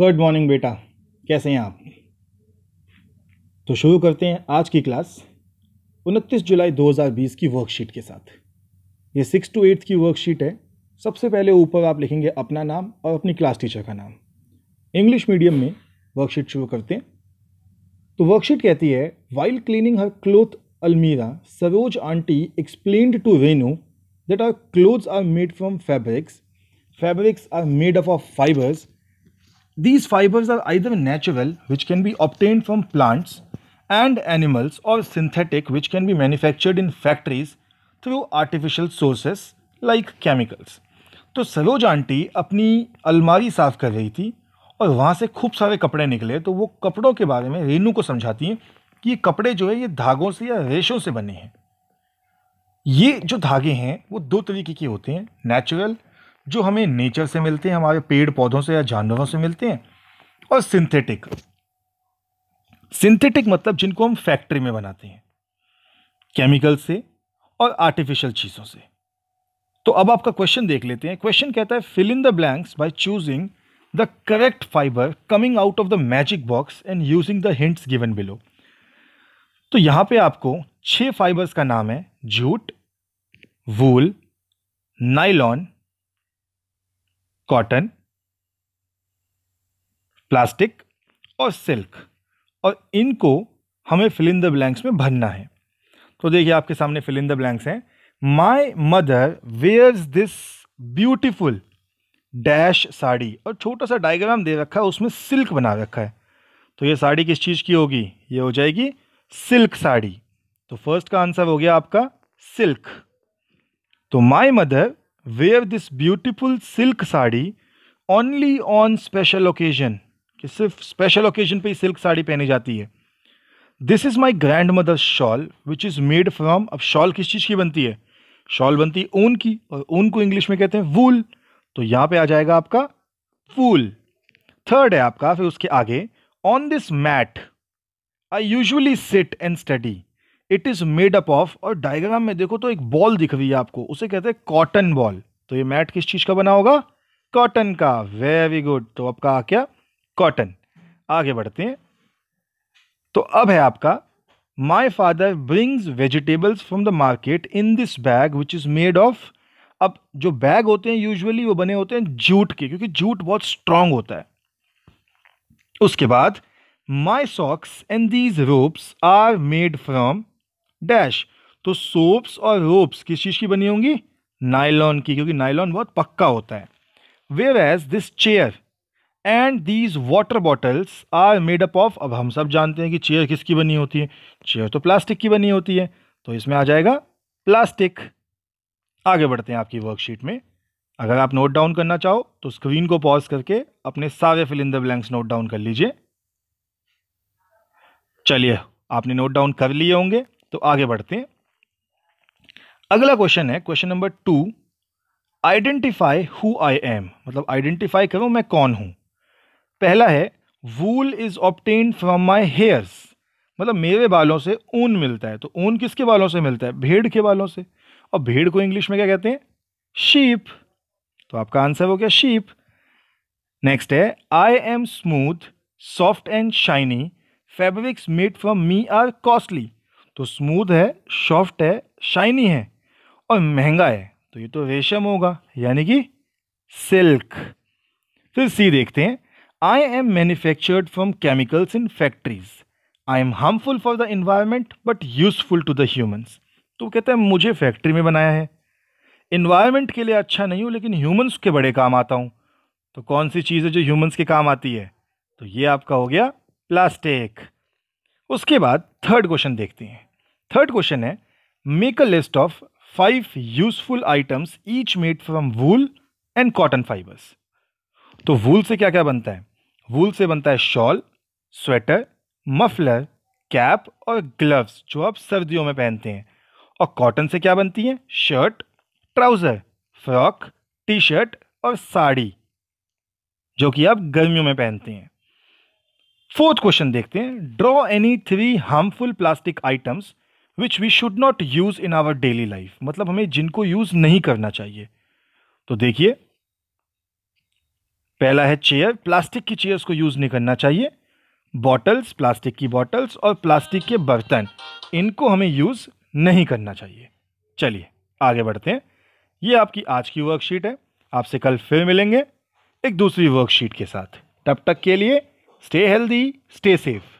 Good morning बेटा कैसे हैं आप तो शुरू करते हैं आज की क्लास 29 जुलाई 2020 की वर्कशीट के साथ ये सिक्स टू एट्थ की वर्कशीट है सबसे पहले ऊपर आप लिखेंगे अपना नाम और अपनी क्लास टीचर का नाम इंग्लिश मीडियम में वर्कशीट शुरू करते हैं तो वर्कशीट कहती है while cleaning her cloth almirah Saroj aunty explained to Renu that are clothes are made from fabrics fabrics are made up of fibres These fibers are either natural, which can be obtained from plants and animals, or synthetic, which can be manufactured in factories through artificial sources like chemicals. तो Saroj aunty अपनी अलमारी साफ कर रही थी और वहाँ से खूब सारे कपड़े निकले तो वो कपड़ों के बारे में रेनू को समझाती हैं कि ये कपड़े जो है ये धागों से या रेशों से बने हैं ये जो धागे हैं वो दो तरीके के होते हैं नेचुरल जो हमें नेचर से मिलते हैं हमारे पेड़ पौधों से या जानवरों से मिलते हैं और सिंथेटिक सिंथेटिक मतलब जिनको हम फैक्ट्री में बनाते हैं केमिकल से और आर्टिफिशियल चीज़ों से तो अब आपका क्वेश्चन देख लेते हैं क्वेश्चन कहता है fill in the blanks by choosing the correct fibre coming out of the magic box and using the hints given below तो यहां पे आपको छह फाइबर्स का नाम है jute wool nylon cotton plastic और सिल्क और इनको हमें फिल इन द ब्लैंक्स में भरना है तो देखिए आपके सामने फिल इन द ब्लैंक्स हैं my mother wears this beautiful dash sari और छोटा सा डायग्राम दे रखा है उसमें सिल्क बना रखा है तो ये साड़ी किस चीज़ की होगी ये हो जाएगी सिल्क साड़ी तो फर्स्ट का आंसर हो गया आपका सिल्क तो my mother wear this beautiful silk sari only on special occasion कि सिर्फ स्पेशल ओकेजन पे ही सिल्क साड़ी पहनी जाती है this is my grandmother shawl which is made from अब शॉल किस चीज़ की बनती है शॉल बनती है ऊन की और ऊन को इंग्लिश में कहते हैं वूल तो यहाँ पे आ जाएगा आपका वूल थर्ड है आपका फिर उसके आगे on this mat I usually sit and study it is made up of और डायग्राम में देखो तो एक बॉल दिख रही है आपको उसे कहते हैं कॉटन बॉल तो ये मैट किस चीज़ का बना होगा कॉटन का वेरी गुड तो आपका आ क्या कॉटन आगे बढ़ते हैं तो अब है आपका my father brings vegetables from the market in this bag which is made of अब जो बैग होते हैं यूजुअली वो बने होते हैं जूट के क्योंकि जूट बहुत स्ट्रांग होता है उसके बाद my socks and these ropes are made from dash तो सोप्स और रोप्स किस चीज़ की बनी होंगी नाइलॉन की क्योंकि नाइलॉन बहुत पक्का होता है whereas this chair and these water bottles are made up of अब हम सब जानते हैं कि चेयर किसकी बनी होती है चेयर तो प्लास्टिक की बनी होती है तो इसमें आ जाएगा प्लास्टिक आगे बढ़ते हैं आपकी वर्कशीट में अगर आप नोट डाउन करना चाहो तो स्क्रीन को पॉज करके अपने सारे fill in the blanks note down कर लीजिए चलिए आपने नोट डाउन कर लिए होंगे तो आगे बढ़ते हैं अगला क्वेश्चन है question number two identify who I am मतलब आइडेंटिफाई करो मैं कौन हूं पहला है wool is obtained from my hairs मतलब मेरे बालों से ऊन मिलता है तो ऊन किसके बालों से मिलता है भेड़ के बालों से और भेड़ को इंग्लिश में क्या कहते हैं शीप तो आपका आंसर हो गया शीप नेक्स्ट है I am smooth soft and shiny fabrics made from me are costly तो स्मूथ है सॉफ्ट है शाइनी है और महंगा है तो ये तो रेशम होगा यानी कि सिल्क फिर सी देखते हैं I am manufactured from chemicals in factories I am harmful for the environment but useful to the humans तो कहते हैं मुझे फैक्ट्री में बनाया है इन्वायरमेंट के लिए अच्छा नहीं हूँ लेकिन ह्यूमन्स के बड़े काम आता हूँ तो कौन सी चीज़ है जो ह्यूमन्स के काम आती है तो ये आपका हो गया प्लास्टिक उसके बाद थर्ड क्वेश्चन देखते हैं थर्ड क्वेश्चन है make a list of five useful items each made from wool and cotton fibres तो वूल से क्या क्या बनता है वूल से बनता है शॉल स्वेटर मफलर कैप और ग्लव्स जो आप सर्दियों में पहनते हैं और कॉटन से क्या बनती है shirt trouser frock T shirt और साड़ी जो कि आप गर्मियों में पहनते हैं फोर्थ क्वेश्चन देखते हैं draw any three harmful plastic items which we should not use in our daily life मतलब हमें जिनको यूज़ नहीं करना चाहिए तो देखिए पहला है चेयर प्लास्टिक की चेयर्स को यूज़ नहीं करना चाहिए बॉटल्स प्लास्टिक की बॉटल्स और प्लास्टिक के बर्तन इनको हमें यूज़ नहीं करना चाहिए चलिए आगे बढ़ते हैं ये आपकी आज की वर्कशीट है आपसे कल फिर मिलेंगे एक दूसरी वर्कशीट के साथ तब तक के लिए स्टे हेल्दी स्टे सेफ